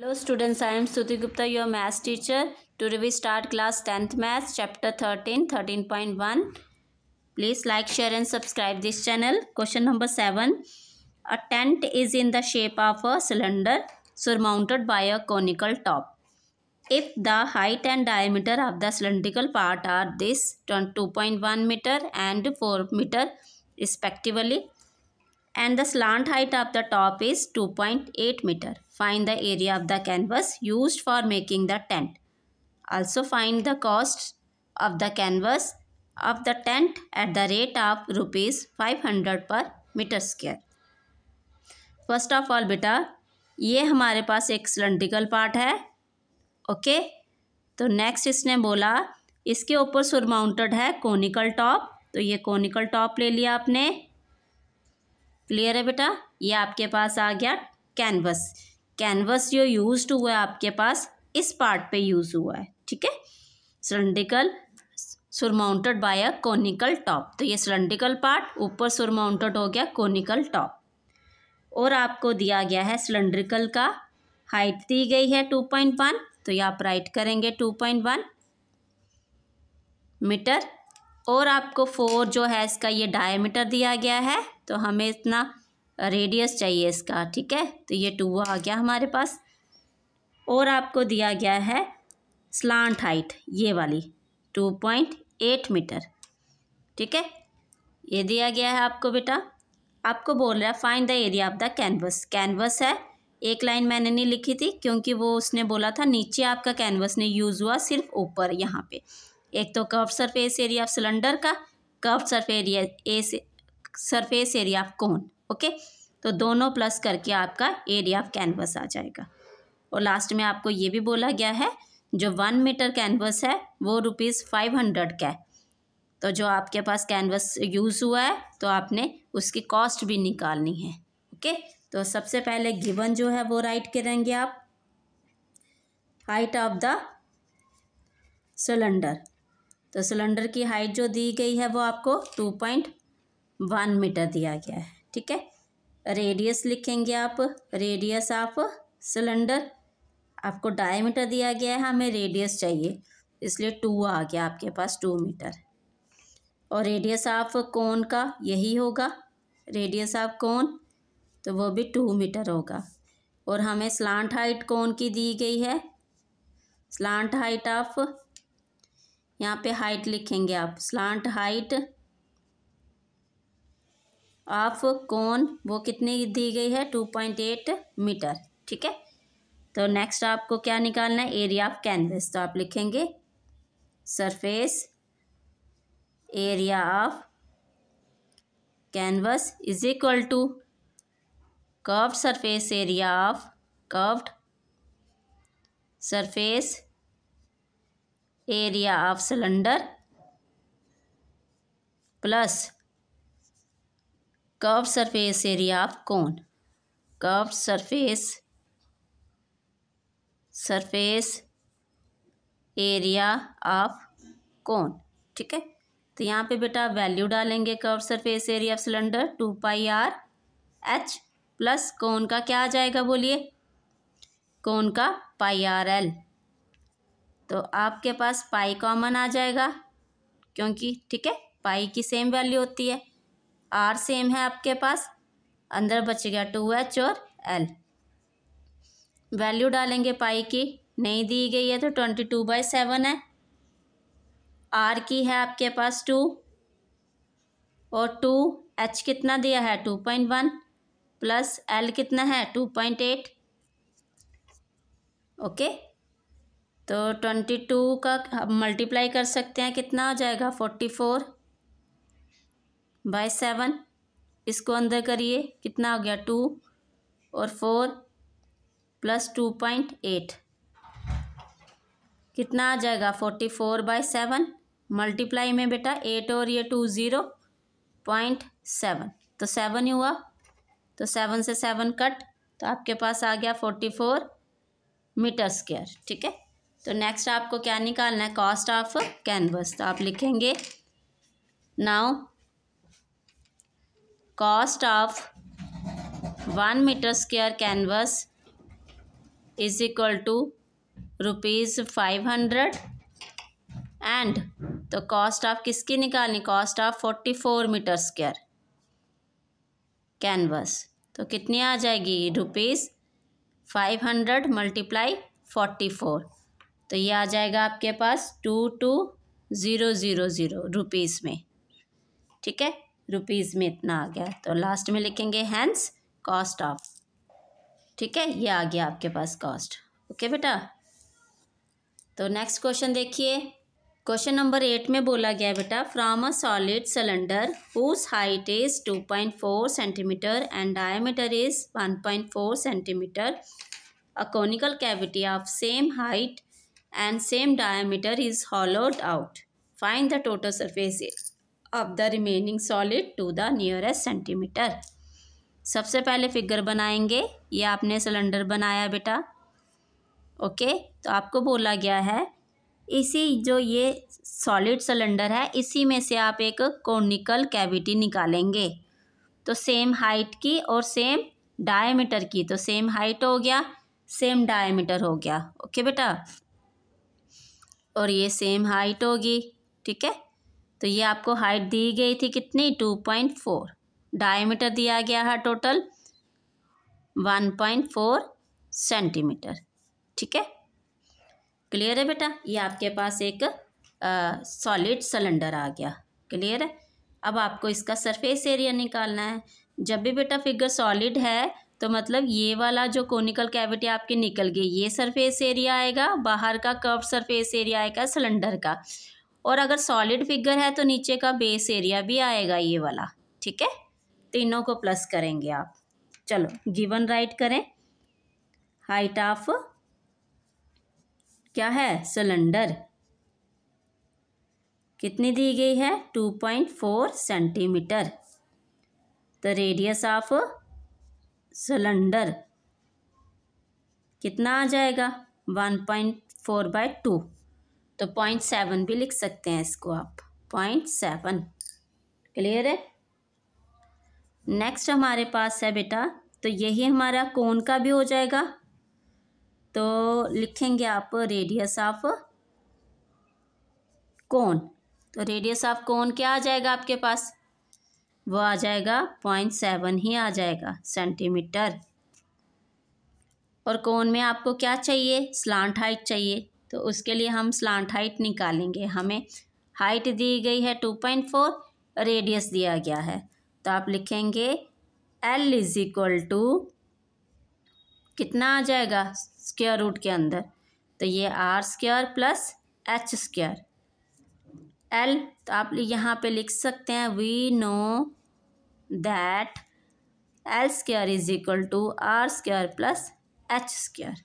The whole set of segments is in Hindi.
Hello students, I am Suti Gupta, your maths teacher. Today we start class 10th maths, chapter 13, 13.1. Please like, share and subscribe this channel. Question number 7. A tent is in the shape of a cylinder surmounted by a conical top. If the height and diameter of the cylindrical part are this 2.1 meter and 4 meter respectively and the slant height of the top is 2.8 meter Find the area of the canvas used for making the tent. Also find the cost of the canvas of the tent at the rate of rupees 500 per meter square first of all beta ये हमारे पास एक सिलेंड्रिकल पार्ट है ओके तो नेक्स्ट इसने बोला इसके ऊपर सुरमाउंटेड है कोनिकल टॉप तो ये कोनिकल टॉप ले लिया आपने क्लियर है बेटा ये आपके पास आ गया कैनवस कैनवस जो यूज हुआ है आपके पास इस पार्ट पे यूज़ हुआ है ठीक है cylindrical surmounted by a conical top तो ये सिलेंड्रिकल पार्ट ऊपर सुरमाउंटेड हो गया कोनिकल टॉप और आपको दिया गया है सिलेंड्रिकल का हाइट दी गई है टू पॉइंट वन तो ये आप राइट करेंगे टू पॉइंट वन मीटर और आपको फोर जो है इसका ये डायमीटर दिया गया है तो हमें इतना रेडियस चाहिए इसका ठीक है तो ये टू आ गया हमारे पास और आपको दिया गया है स्लांट हाइट ये वाली टू पॉइंट एट मीटर ठीक है ये दिया गया है आपको बेटा आपको बोल रहा है find the area of the canvas canvas है एक लाइन मैंने नहीं लिखी थी क्योंकि वो उसने बोला था नीचे आपका कैनवस नहीं यूज़ हुआ सिर्फ ऊपर यहाँ पे एक तो curve surface area of cylinder का curve surface area a surface area of cone okay तो दोनों प्लस करके आपका एरिया ऑफ कैनवस आ जाएगा और लास्ट में आपको ये भी बोला गया है जो वन मीटर कैनवस है वो रुपीज़ फाइव हंड्रेड का है तो जो आपके पास कैनवस यूज़ हुआ है तो आपने उसकी कॉस्ट भी निकालनी है ओके तो सबसे पहले गिवन जो है वो राइट करेंगे आप हाइट ऑफ द सिलेंडर तो सिलेंडर की हाइट जो दी गई है वो आपको टू पॉइंट वन मीटर दिया गया है ठीक है रेडियस लिखेंगे आप रेडियस ऑफ सिलेंडर आपको डायमीटर दिया गया है हमें रेडियस चाहिए इसलिए टू आ गया आपके पास टू मीटर और रेडियस ऑफ कौन का यही होगा रेडियस ऑफ कौन तो वो भी टू मीटर होगा और हमें स्लांट हाइट कौन की दी गई है स्लांट हाइट ऑफ यहाँ पे हाइट लिखेंगे आप स्लांट हाइट ऑफ कौन वो कितनी दी गई है टू पॉइंट एट मीटर ठीक है तो नेक्स्ट आपको क्या निकालना है एरिया ऑफ कैनवस तो आप लिखेंगे surface area of canvas is equal to curved surface area of curved surface area of cylinder plus curve surface area of cone curve surface surface area of cone ठीक है तो यहाँ पे बेटा वैल्यू डालेंगे curve surface area of cylinder two pi r h plus cone का क्या आ जाएगा बोलिए कौन का पाई आर एल तो आपके पास पाई कॉमन आ जाएगा क्योंकि ठीक है पाई की सेम वैल्यू होती है आर सेम है आपके पास अंदर बच गया टू एच और एल वैल्यू डालेंगे पाई की नहीं दी गई है तो ट्वेंटी टू बाई सेवन है आर की है आपके पास टू और टू एच कितना दिया है two point one plus l कितना है टू पॉइंट एट ओके तो ट्वेंटी टू का मल्टीप्लाई कर सकते हैं कितना हो जाएगा फोर्टी फोर बाय सेवन इसको अंदर करिए कितना हो गया टू और four plus two point eight कितना आ जाएगा forty four by seven multiply में बेटा एट और ये टू ज़ीरो पॉइंट सेवन तो सेवन ही हुआ तो सेवन से सेवन कट तो आपके पास आ गया फोर्टी फोर मीटर स्क्वायर ठीक है तो नेक्स्ट आपको क्या निकालना है कॉस्ट ऑफ कैनवस तो आप लिखेंगे now cost of one meter meter square is equal to rupees five hundred and तो कॉस्ट ऑफ किसकी निकालनी cost of forty four meter square canvas तो कितनी आ जाएगी rupees five hundred multiply forty four तो ये आ जाएगा आपके पास two two zero zero zero rupees में ठीक है रुपीज़ में इतना आ गया तो लास्ट में लिखेंगे हैंस कॉस्ट ऑफ ठीक है ये आ गया आपके पास कॉस्ट ओके बेटा तो नेक्स्ट क्वेश्चन देखिए क्वेश्चन नंबर एट में बोला गया बेटा from a solid cylinder whose height is two point four centimeter and diameter is one point four centimeter a conical cavity of same height and same diameter is hollowed out find the total surface of the remaining solid to the nearest centimeter सबसे पहले फिगर बनाएंगे ये आपने सिलेंडर बनाया बेटा ओके तो आपको बोला गया है इसी जो ये सॉलिड सिलेंडर है इसी में से आप एक कॉर्निकल कैविटी निकालेंगे तो सेम हाइट की और सेम डायमीटर की तो सेम हाइट हो गया सेम डायमीटर हो गया ओके बेटा और ये सेम हाइट होगी ठीक है तो ये आपको हाइट दी गई थी कितनी टू पॉइंट फोर डायमीटर दिया गया है total one point four centimeter ठीक है क्लियर है बेटा ये आपके पास एक सॉलिड सिलेंडर आ गया क्लियर है अब आपको इसका सरफेस एरिया निकालना है जब भी बेटा फिगर सॉलिड है तो मतलब ये वाला जो कोनिकल कैविटी आपकी निकल गई ये सरफेस एरिया आएगा बाहर का कर्व सरफेस एरिया आएगा सिलेंडर का और अगर सॉलिड फिगर है तो नीचे का बेस एरिया भी आएगा ये वाला ठीक है तीनों को प्लस करेंगे आप चलो गिवन राइट करें हाइट ऑफ क्या है सिलेंडर कितनी दी गई है two point four centimeter the radius of cylinder कितना आ जाएगा one point four by two तो पॉइंट सेवन भी लिख सकते हैं इसको आप पॉइंट सेवन क्लियर है नेक्स्ट हमारे पास है बेटा तो यही हमारा कोन का भी हो जाएगा तो लिखेंगे आप रेडियस ऑफ कोन तो रेडियस ऑफ कोन क्या आ जाएगा आपके पास वो आ जाएगा पॉइंट सेवन ही आ जाएगा सेंटीमीटर और कोन में आपको क्या चाहिए स्लांट हाइट चाहिए तो उसके लिए हम स्लांट हाइट निकालेंगे हमें हाइट दी गई है टू पॉइंट फोर रेडियस दिया गया है तो आप लिखेंगे एल इज इक्वल टू कितना आ जाएगा स्क्वायर रूट के अंदर तो ये r square plus h square l तो आप यहाँ पे लिख सकते हैं we know that l square is equal to r square plus h square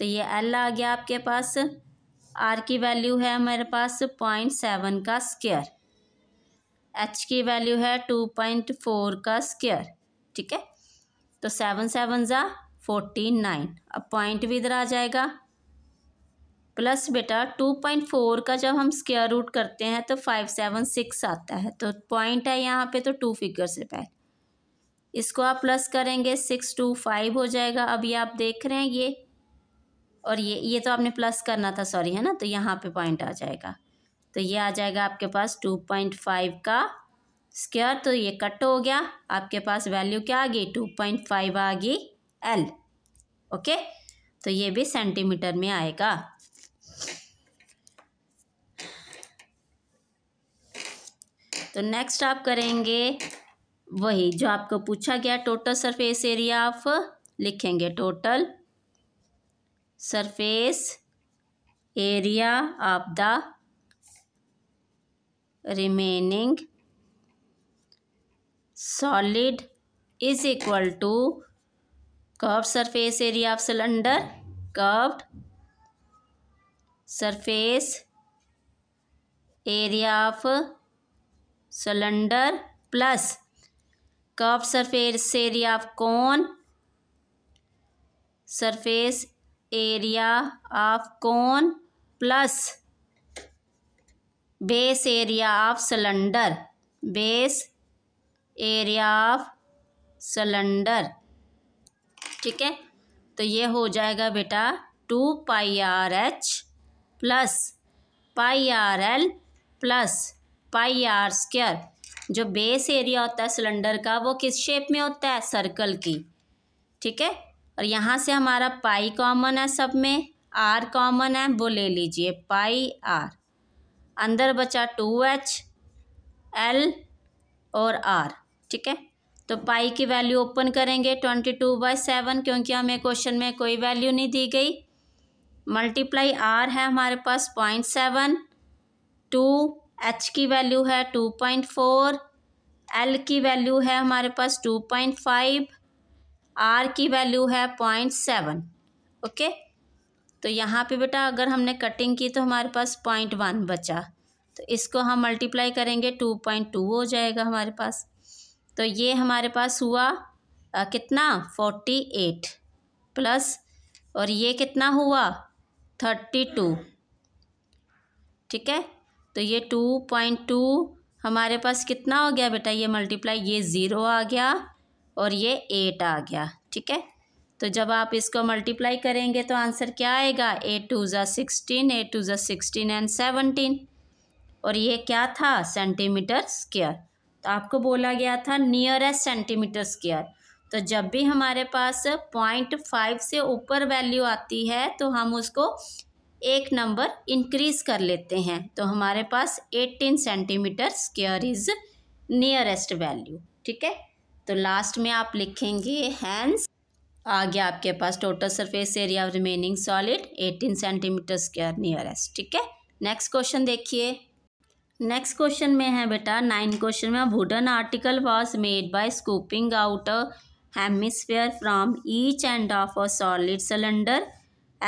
तो ये एल आ गया आपके पास आर की वैल्यू है हमारे पास पॉइंट सेवन का स्क्वेयर एच की वैल्यू है टू पॉइंट फोर का स्क्वेयर ठीक है तो सेवन सेवन ज़ा फोर्टी नाइन अब पॉइंट भी इधर आ जाएगा प्लस बेटा टू पॉइंट फोर का जब हम स्क्वेयर रूट करते हैं तो फाइव सेवन सिक्स आता है तो पॉइंट है यहाँ पे तो टू फिगर से पहले इसको आप प्लस करेंगे सिक्स टू फाइव हो जाएगा अभी आप देख रहे हैं ये और ये ये तो आपने प्लस करना था सॉरी है ना तो यहाँ पे पॉइंट आ जाएगा तो ये आ जाएगा आपके पास टू पॉइंट फाइव का स्क्वायर तो ये कट हो गया आपके पास वैल्यू क्या आ गई टू पॉइंट फाइव आ गई एल ओके तो ये भी सेंटीमीटर में आएगा तो नेक्स्ट आप करेंगे वही जो आपको पूछा गया टोटल सरफेस एरिया ऑफ लिखेंगे total surface area of the remaining solid is equal to curve surface area of cylinder curve surface area of cylinder plus curve surface area of cone surface area of cone plus base area of cylinder base area of cylinder ठीक है तो ये हो जाएगा बेटा two pi r h plus pi r l plus pi r square जो बेस एरिया होता है सिलेंडर का वो किस शेप में होता है सर्कल की ठीक है और यहाँ से हमारा पाई कॉमन है सब में आर कॉमन है वो ले लीजिए पाई आर अंदर बचा टू एच एल और आर ठीक है तो पाई की वैल्यू ओपन करेंगे ट्वेंटी टू बाई सेवन क्योंकि हमें क्वेश्चन में कोई वैल्यू नहीं दी गई मल्टीप्लाई आर है हमारे पास पॉइंट सेवन टू एच की वैल्यू है टू पॉइंट फोर एल की वैल्यू है हमारे पास टू पॉइंट फाइव आर की वैल्यू है पॉइंट सेवन ओके तो यहाँ पे बेटा अगर हमने कटिंग की तो हमारे पास पॉइंट वन बचा तो इसको हम मल्टीप्लाई करेंगे टू पॉइंट टू हो जाएगा हमारे पास तो ये हमारे पास हुआ आ, कितना फोर्टी एट प्लस और ये कितना हुआ थर्टी टू ठीक है तो ये टू पॉइंट टू हमारे पास कितना हो गया बेटा ये मल्टीप्लाई ये ज़ीरो आ गया और ये एट आ गया ठीक है तो जब आप इसको मल्टीप्लाई करेंगे तो आंसर क्या आएगा एट टू ज़ा सिक्सटीन एट टू ज़ा सिक्सटीन एंड सेवनटीन और ये क्या था सेंटीमीटर स्क्वायर तो आपको बोला गया था नियरेस्ट सेंटीमीटर स्क्वायर तो जब भी हमारे पास पॉइंट फाइव से ऊपर वैल्यू आती है तो हम उसको एक नंबर इंक्रीज़ कर लेते हैं तो हमारे पास eighteen centimeter square is nearest value ठीक है तो लास्ट में आप लिखेंगे हैंड्स आ गया आपके पास total surface area remaining solid 18 centimeter square nearest ठीक है नेक्स्ट क्वेश्चन देखिए नेक्स्ट क्वेश्चन में है बेटा नाइन क्वेश्चन में wooden article was made by scooping out a hemisphere from each end of a solid cylinder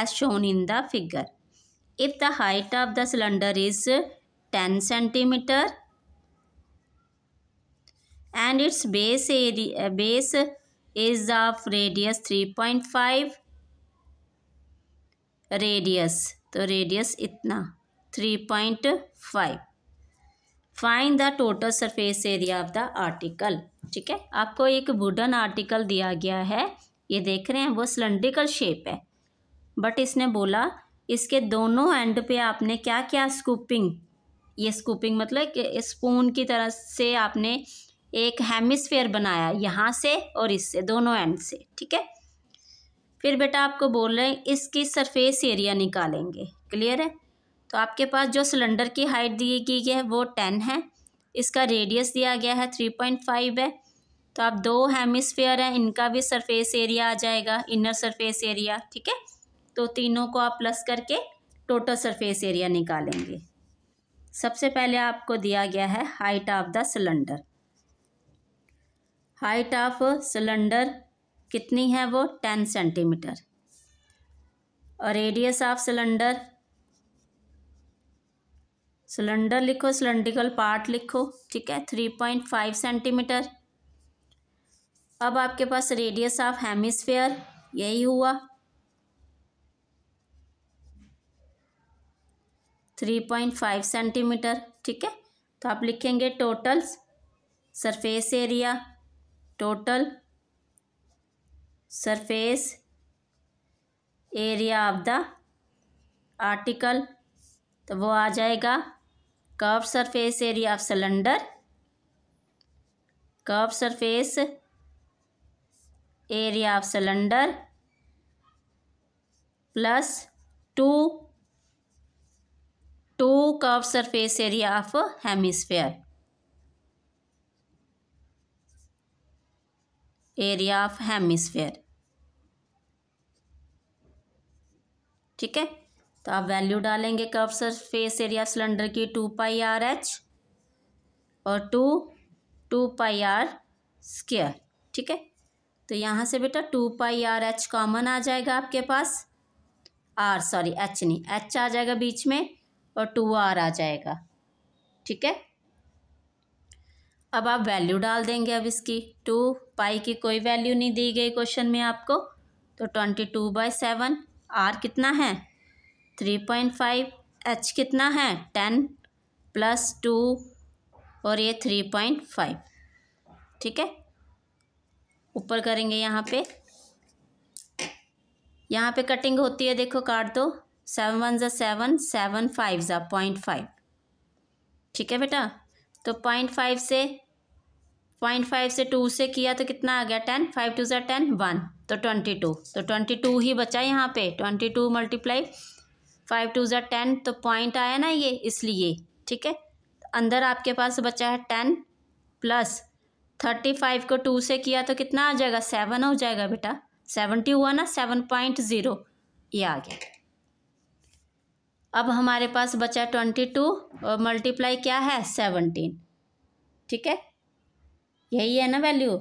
as shown in the figure if the height of the cylinder is ten centimeter and its base area uh, base is of radius 3.5 radius तो radius इतना 3.5 find the total surface area of the article ठीक है आपको एक वुडन आर्टिकल दिया गया है ये देख रहे हैं वो सिलेंड्रिकल शेप है बट इसने बोला इसके दोनों एंड पे आपने क्या क्या स्कूपिंग ये स्कूपिंग मतलब स्पून की तरह से आपने एक हेमिसफेयर बनाया यहाँ से और इससे दोनों एंड से ठीक है फिर बेटा आपको बोल रहे हैं इसकी सरफेस एरिया निकालेंगे क्लियर है तो आपके पास जो सिलेंडर की हाइट दी गई है वो टेन है इसका रेडियस दिया गया है थ्री पॉइंट फाइव है तो आप दो हेमिसफेयर हैं इनका भी सरफेस एरिया आ जाएगा इनर सरफेस एरिया ठीक है तो तीनों को आप प्लस करके टोटल सरफेस एरिया निकालेंगे सबसे पहले आपको दिया गया है height of the cylinder height of cylinder कितनी है वो टेन सेंटीमीटर और रेडियस ऑफ सिलेंडर सिलेंडर लिखो सिलेंड्रिकल पार्ट लिखो ठीक है थ्री पॉइंट फाइव सेंटीमीटर अब आपके पास रेडियस ऑफ हेमिस्फेयर यही हुआ थ्री पॉइंट फाइव सेंटीमीटर ठीक है तो आप लिखेंगे total surface area total surface area of the article तो वो आ जाएगा curve surface area of cylinder curve surface area of cylinder plus two two curve surface area of hemisphere area of hemisphere ठीक है तो आप वैल्यू डालेंगे कर्व सरफेस एरिया सिलेंडर की टू पाई आर एच और two two pi r square ठीक है तो यहाँ से बेटा two pi r h common आ जाएगा आपके पास आर सॉरी एच नहीं एच आ जाएगा बीच में और टू आर आ जाएगा ठीक है अब आप वैल्यू डाल देंगे अब इसकी टू पाई की कोई वैल्यू नहीं दी गई क्वेश्चन में आपको तो twenty two by seven r कितना है थ्री पॉइंट फाइव एच कितना है टेन प्लस टू और ये थ्री पॉइंट फाइव ठीक है ऊपर करेंगे यहाँ पे यहाँ पे कटिंग होती है देखो काट दो सेवन वन ज़ा सेवन सेवन फाइव ज़ा पॉइंट फाइव ठीक है बेटा तो पॉइंट फाइव से पॉइंट फाइव से टू से किया तो कितना आ गया टेन फाइव टू ज़ा टेन वन तो ट्वेंटी टू तो ट्वेंटी टू ही बचा यहाँ पे twenty two multiply five two ज़ा टेन तो पॉइंट आया ना ये इसलिए ठीक है अंदर आपके पास बचा है टेन प्लस थर्टी फाइव को टू से किया तो कितना आ जाएगा सेवन हो जाएगा बेटा सेवनटी हुआ ना सेवन पॉइंट ज़ीरो ये आ गया अब हमारे पास बचा ट्वेंटी टू और मल्टीप्लाई क्या है सेवनटीन ठीक है यही है ना वैल्यू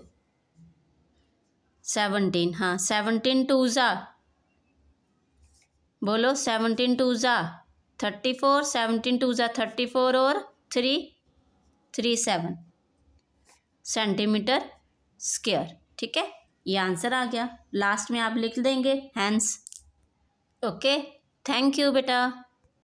सेवनटीन हाँ सेवनटीन टू ज़ा बोलो सेवनटीन टू ज़ा थर्टी फोर सेवनटीन टू ज़ा थर्टी फोर और three three seven centimeter square ठीक है ये आंसर आ गया लास्ट में आप लिख देंगे हैंस ओके थैंक यू बेटा